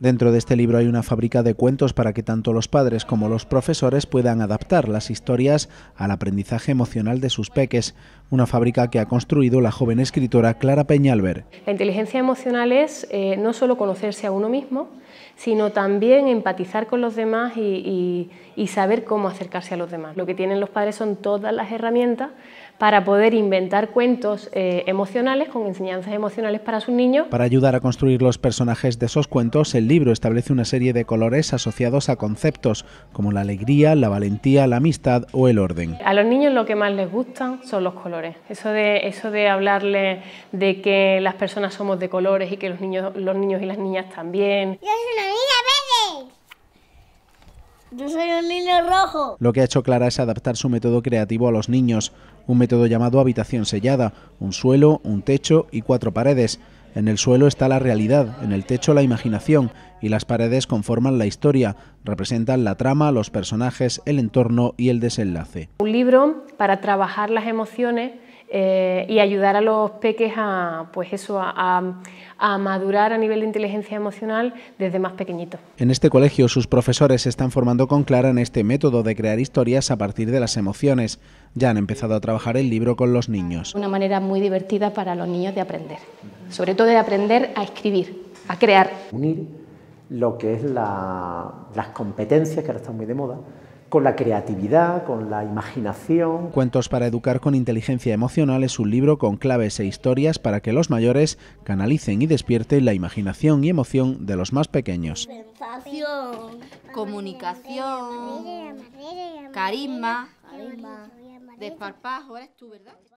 Dentro de este libro hay una fábrica de cuentos para que tanto los padres como los profesores puedan adaptar las historias al aprendizaje emocional de sus peques, una fábrica que ha construido la joven escritora Clara Peñalver. La inteligencia emocional es eh, no solo conocerse a uno mismo, sino también empatizar con los demás y, saber cómo acercarse a los demás. Lo que tienen los padres son todas las herramientas para poder inventar cuentos eh, emocionales con enseñanzas emocionales para sus niños. Para ayudar a construir los personajes de esos cuentos, el libro establece una serie de colores asociados a conceptos como la alegría, la valentía, la amistad o el orden. A los niños lo que más les gustan son los colores. Eso de, eso de hablarles de que las personas somos de colores y que los niños, los niños y las niñas también. Yo soy una niña verde. Yo soy un niño rojo. Lo que ha hecho Clara es adaptar su método creativo a los niños, un método llamado habitación sellada, un suelo, un techo y cuatro paredes. En el suelo está la realidad, en el techo la imaginación y las paredes conforman la historia, representan la trama, los personajes, el entorno y el desenlace. Un libro para trabajar las emociones eh, y ayudar a los peques a, pues eso, a, madurar a nivel de inteligencia emocional desde más pequeñito. En este colegio sus profesores se están formando con Clara en este método de crear historias a partir de las emociones. Ya han empezado a trabajar el libro con los niños. Una manera muy divertida para los niños de aprender, sobre todo de aprender a escribir, a crear. Unir lo que es las competencias, que ahora están muy de moda, con la creatividad, con la imaginación. Cuentos para educar con inteligencia emocional es un libro con claves e historias para que los mayores canalicen y despierten la imaginación y emoción de los más pequeños. comunicación, carisma, desparpajo, eres tú, ¿verdad?